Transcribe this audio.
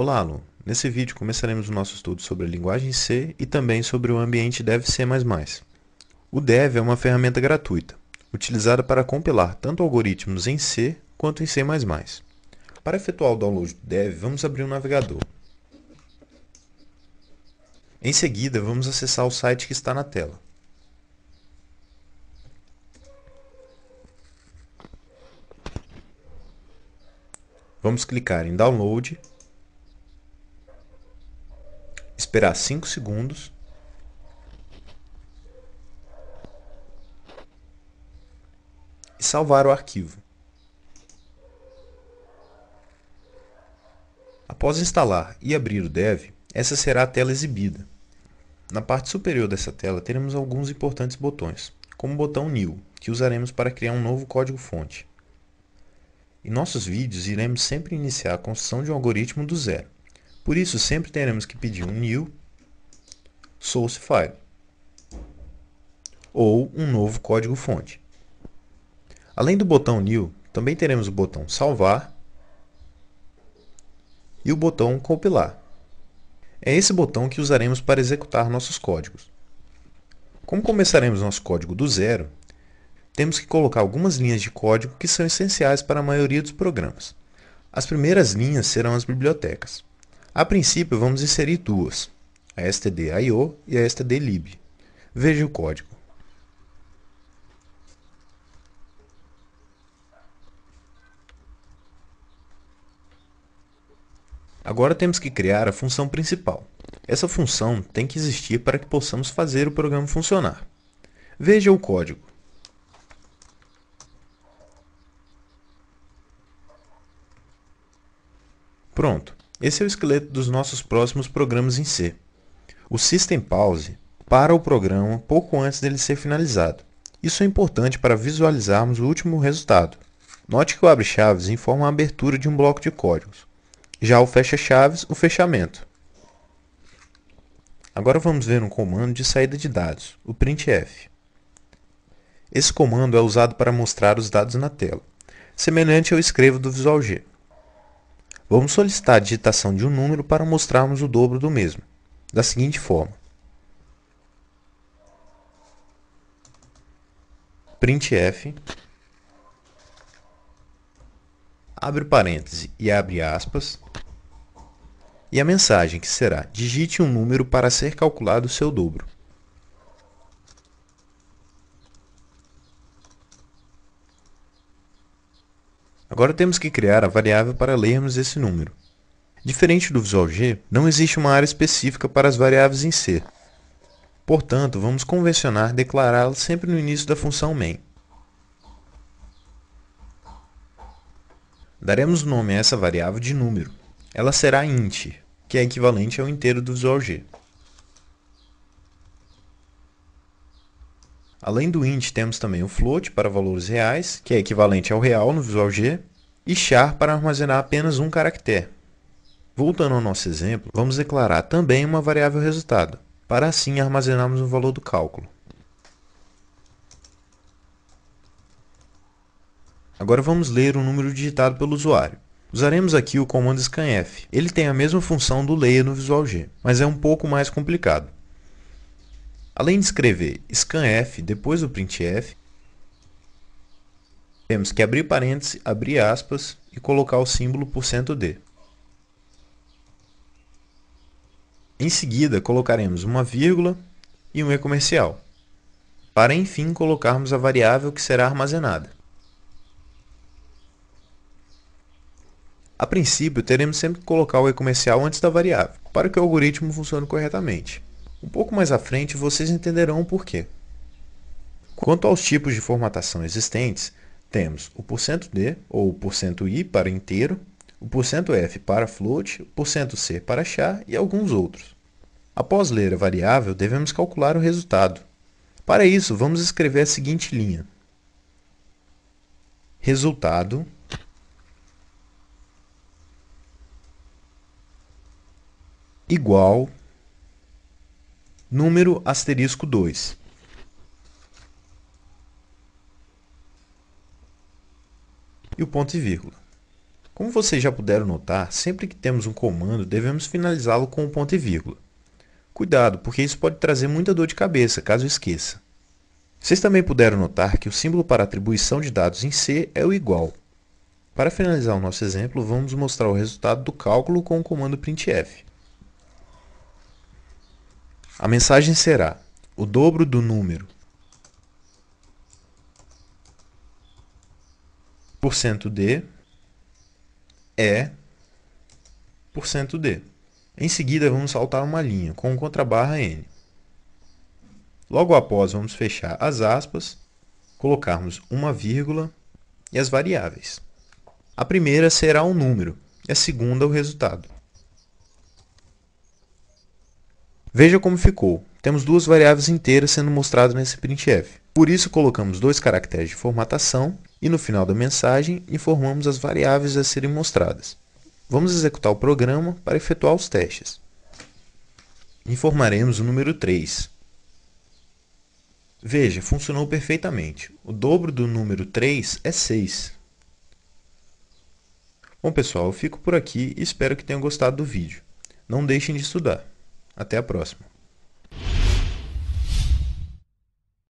Olá, aluno! Nesse vídeo começaremos o nosso estudo sobre a linguagem C e também sobre o ambiente Dev C++. O Dev é uma ferramenta gratuita, utilizada para compilar tanto algoritmos em C quanto em C++. Para efetuar o download do Dev, vamos abrir um navegador. Em seguida, vamos acessar o site que está na tela. Vamos clicar em Download esperar 5 segundos. E salvar o arquivo. Após instalar e abrir o Dev, essa será a tela exibida. Na parte superior dessa tela teremos alguns importantes botões, como o botão New, que usaremos para criar um novo código-fonte. Em nossos vídeos iremos sempre iniciar a construção de um algoritmo do zero. Por isso, sempre teremos que pedir um new source file ou um novo código-fonte. Além do botão new, também teremos o botão salvar e o botão compilar. É esse botão que usaremos para executar nossos códigos. Como começaremos nosso código do zero, temos que colocar algumas linhas de código que são essenciais para a maioria dos programas. As primeiras linhas serão as bibliotecas. A princípio, vamos inserir duas, a std.io e a std.lib. Veja o código. Agora temos que criar a função principal. Essa função tem que existir para que possamos fazer o programa funcionar. Veja o código. Pronto. Esse é o esqueleto dos nossos próximos programas em C. O System Pause para o programa pouco antes dele ser finalizado. Isso é importante para visualizarmos o último resultado. Note que o abre-chaves informa a abertura de um bloco de códigos. Já o fecha-chaves, o fechamento. Agora vamos ver um comando de saída de dados, o printf. Esse comando é usado para mostrar os dados na tela, semelhante ao escrevo do Visual G. Vamos solicitar a digitação de um número para mostrarmos o dobro do mesmo, da seguinte forma. printf, abre parêntese e abre aspas, e a mensagem que será digite um número para ser calculado o seu dobro. Agora temos que criar a variável para lermos esse número. Diferente do Visual G, não existe uma área específica para as variáveis em C. Portanto, vamos convencionar declará-la sempre no início da função main. Daremos nome a essa variável de número. Ela será int, que é equivalente ao inteiro do Visual G. Além do int, temos também o float para valores reais, que é equivalente ao real no Visual G, e char para armazenar apenas um caractere. Voltando ao nosso exemplo, vamos declarar também uma variável resultado, para assim armazenarmos o valor do cálculo. Agora vamos ler o número digitado pelo usuário. Usaremos aqui o comando scanf. Ele tem a mesma função do leia no Visual G, mas é um pouco mais complicado. Além de escrever scanf depois do printf, temos que abrir parênteses, abrir aspas e colocar o símbolo %d. Em seguida, colocaremos uma vírgula e um e-comercial, para enfim colocarmos a variável que será armazenada. A princípio, teremos sempre que colocar o e-comercial antes da variável, para que o algoritmo funcione corretamente. Um pouco mais à frente vocês entenderão o porquê. Quanto aos tipos de formatação existentes, temos o %d ou o %i para inteiro, o %f para float, o %c para char e alguns outros. Após ler a variável, devemos calcular o resultado. Para isso, vamos escrever a seguinte linha. Resultado igual número asterisco 2. E o ponto e vírgula. Como vocês já puderam notar, sempre que temos um comando, devemos finalizá-lo com o ponto e vírgula. Cuidado, porque isso pode trazer muita dor de cabeça, caso esqueça. Vocês também puderam notar que o símbolo para atribuição de dados em C é o igual. Para finalizar o nosso exemplo, vamos mostrar o resultado do cálculo com o comando printf. A mensagem será o dobro do número por cento %d é por cento %d. Em seguida, vamos saltar uma linha com contrabarra n. Logo após, vamos fechar as aspas, colocarmos uma vírgula e as variáveis. A primeira será o número e a segunda o resultado. Veja como ficou. Temos duas variáveis inteiras sendo mostradas nesse printf. Por isso, colocamos dois caracteres de formatação e no final da mensagem informamos as variáveis a serem mostradas. Vamos executar o programa para efetuar os testes. Informaremos o número 3. Veja, funcionou perfeitamente. O dobro do número 3 é 6. Bom pessoal, eu fico por aqui e espero que tenham gostado do vídeo. Não deixem de estudar. Até a próxima.